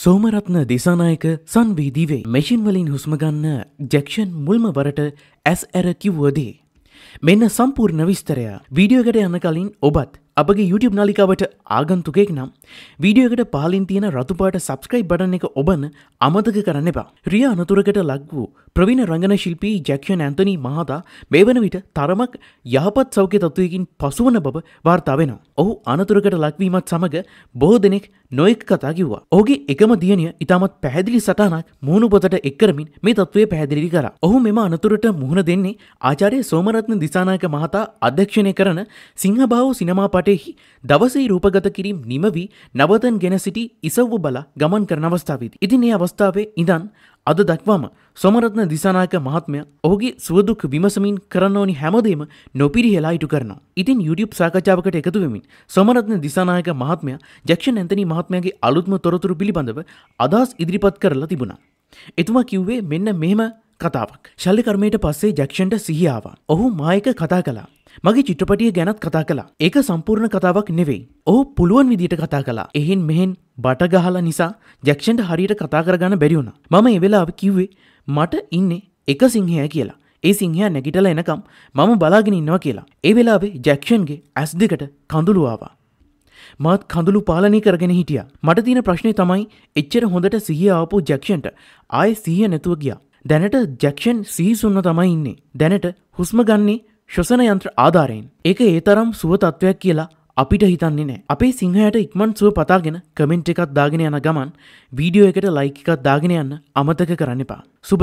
සෝමරත්න දෙසානායක සංවේදීවේ මෙෂින්වලින් හුස්මගන්න ජෙක්ෂන් මුල්ම වරට ඇස් ඇර කිව්වදේ. මෙන්න සම්පූර්ණ විස්තරයා වීඩියෝගට යන කලින් ඔබත් අපගේ YouTube නාලිකාවට ආගන්තුකෙක් නම් වීඩියෝ එකට පහලින් තියෙන රතුපාට සබස්ක්‍රයිබ් බටන එක ඔබන අමතක කරන්න එපා. රිය අනතුරකට ලක් වූ ප්‍රවීණ රංගන ශිල්පී ජැක්ෂන් ඇන්තනී මහතා මේ වන විට තරමක් යහපත් සෞඛ්‍ය තත්ත්වයකින් පසුවන බව වාර්තා වෙනවා. ඔහු අනතුරකට ලක්වීමත් සමඟ බොහෝ දෙනෙක් නොයෙක් කතා කිව්වා. ඔහුගේ එකම දියණිය ඉතාමත් පැහැදිලි සටහනක් මුහුණුපතට එක් කරමින් මේ තත්ත්වය පැහැදිලි කරා. ඔහු මෙම අනතුරට මුහුණ දෙන්නේ ආචාර්ය සෝමරත්න දිසානායක මහතා අධ්‍යක්ෂණය කරන සිංහබාහු සිනමාපට වටෙහි දවසේ රූපගත කිරීම් නිමවී නවතන් ගෙන සිටි ඉසව්ව බලා ගමන් කරන අවස්ථාවේදී. ඉතින් ඒ අවස්ථාවේ ඉඳන් අද දක්වාම සොමරත්න දිසානායක මහත්මයා ඔහුගේ සුවදුක් විමසමින් කරන්න ඕනි හැමදේම නොපිරිහෙලා ඉටු කරනවා. ඉතින් YouTube සාකච්ඡාවකට එකතු වෙමින් සොමරත්න දිසානායක මහත්මයා ජැක්ෂන් ඇන්තනි මහත්මයාගේ අලුත්ම තොරතුරු පිළිබඳව අදහස් ඉදිරිපත් කරලා තිබුණා. එතුමා කිව්වේ මෙන්න මෙහෙම කතාවක්. ශල්‍ය කර්මයට පස්සේ ජැක්ෂන්ට සිහියාවා. ඔහු මායක කතා කළා. මගේ චිත්‍රපටිය ගැනත් කතා කලා ඒක සම්පූර්ණ කතාවක් නෙවෙයි ඕ පුළුවන් විදිට කතා කලා එහෙන් මෙහෙන් බටගහලා නිසා ජැක්ෂන්ට හරියට කතා කරගන්න බැරිවුණ මම එවෙලාව කිව්වේ මට ඉන්නේ එක සිංහය කියලා ඒ සිංහයා නැගිටල එනකම් මම බලාගෙන ඉන්නවා කියලා. ඒ වෙලාවේ ජැක්ෂන්ගේ ඇස් දෙකට කඳුළුවාවා. මාත් කඳුළු පාලනය කරගෙන හිටිය. මට තියෙන ප්‍රශ්නය තමයි එච්චර හොඳට සිහිය ආපු ජැක්ෂන්ට ආය සිහිය නැතුව ගියා. දැනට ජැක්ෂන් සීසුන්න තමයි ඉන්නේ. දැනට හුස්ම ගන්නේ ශ්වසන යන්ත්‍ර ආධාරයෙන්. ඒක ඒ තරම් සුවතත්වයක් කියලා අපිට හිතන්නේ නෑ අපේ සිංහයට ඉක්මන් සුව පතාගෙන කමෙන්ට් එකත් දාගෙන යන ගමන් වීඩියෝ එකට ලයික් එකත් දාගෙන යන්න අමතක කරන්න එපා. සුබ